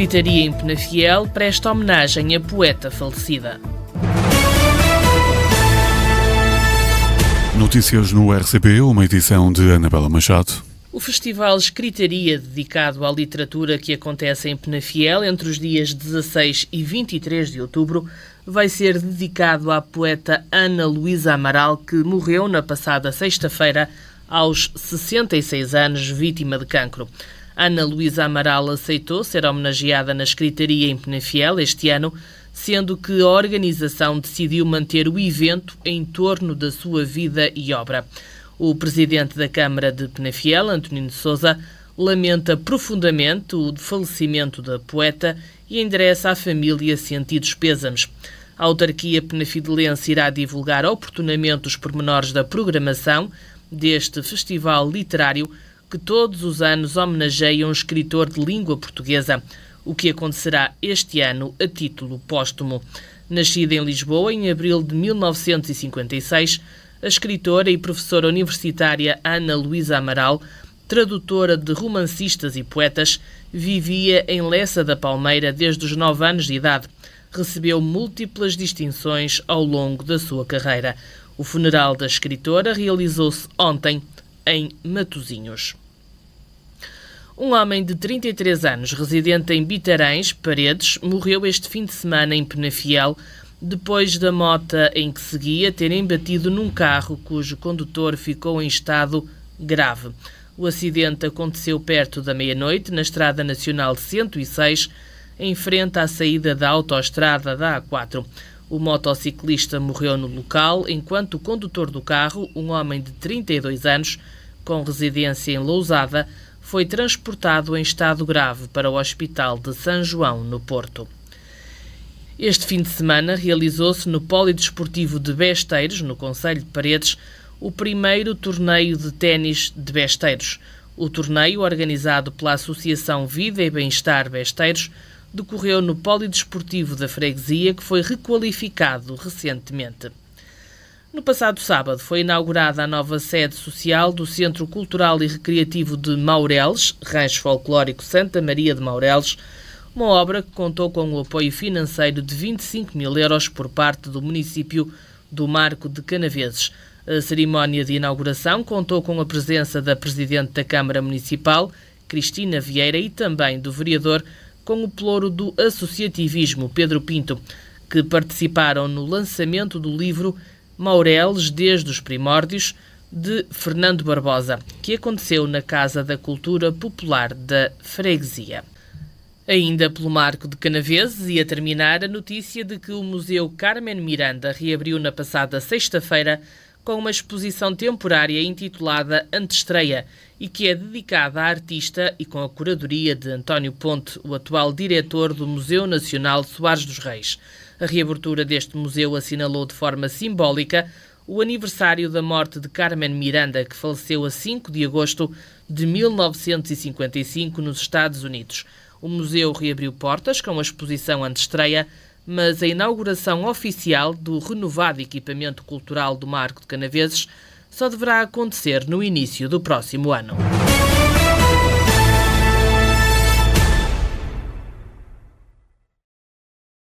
Escritaria em Penafiel presta homenagem à poeta falecida. Notícias no RCP, uma edição de Anabela Machado. O Festival Escritaria, dedicado à literatura que acontece em Penafiel entre os dias 16 e 23 de outubro, vai ser dedicado à poeta Ana Luísa Amaral, que morreu na passada sexta-feira aos 66 anos, vítima de cancro. Ana Luísa Amaral aceitou ser homenageada na escritaria em Penafiel este ano, sendo que a organização decidiu manter o evento em torno da sua vida e obra. O presidente da Câmara de Penafiel, Antonino Souza, lamenta profundamente o falecimento da poeta e endereça à família sentidos pêsames. A autarquia penafidelense irá divulgar oportunamente os pormenores da programação deste festival literário que todos os anos homenageia um escritor de língua portuguesa, o que acontecerá este ano a título póstumo. Nascida em Lisboa em abril de 1956, a escritora e professora universitária Ana Luísa Amaral, tradutora de romancistas e poetas, vivia em Lessa da Palmeira desde os nove anos de idade. Recebeu múltiplas distinções ao longo da sua carreira. O funeral da escritora realizou-se ontem em Matozinhos. Um homem de 33 anos, residente em Bitarães, Paredes, morreu este fim de semana em Penafiel, depois da mota em que seguia ter embatido num carro cujo condutor ficou em estado grave. O acidente aconteceu perto da meia-noite na Estrada Nacional 106, em frente à saída da autoestrada da A4. O motociclista morreu no local, enquanto o condutor do carro, um homem de 32 anos, com residência em Lousada, foi transportado em estado grave para o Hospital de São João, no Porto. Este fim de semana realizou-se no Polidesportivo de Besteiros, no Conselho de Paredes, o primeiro torneio de ténis de Besteiros. O torneio, organizado pela Associação Vida e Bem-Estar Besteiros, decorreu no Polidesportivo da Freguesia, que foi requalificado recentemente. No passado sábado foi inaugurada a nova sede social do Centro Cultural e Recreativo de Maureles, Rancho Folclórico Santa Maria de Maureles, uma obra que contou com o apoio financeiro de 25 mil euros por parte do município do Marco de Canaveses. A cerimónia de inauguração contou com a presença da Presidente da Câmara Municipal, Cristina Vieira, e também do vereador com o ploro do associativismo Pedro Pinto, que participaram no lançamento do livro Maureles desde os Primórdios, de Fernando Barbosa, que aconteceu na Casa da Cultura Popular da Freguesia. Ainda pelo marco de Canaveses e a terminar a notícia de que o Museu Carmen Miranda reabriu na passada sexta-feira com uma exposição temporária intitulada Antestreia e que é dedicada à artista e com a curadoria de António Ponte, o atual diretor do Museu Nacional Soares dos Reis. A reabertura deste museu assinalou de forma simbólica o aniversário da morte de Carmen Miranda, que faleceu a 5 de agosto de 1955 nos Estados Unidos. O museu reabriu portas com a exposição Antestreia mas a inauguração oficial do renovado equipamento cultural do Marco de Canaveses só deverá acontecer no início do próximo ano.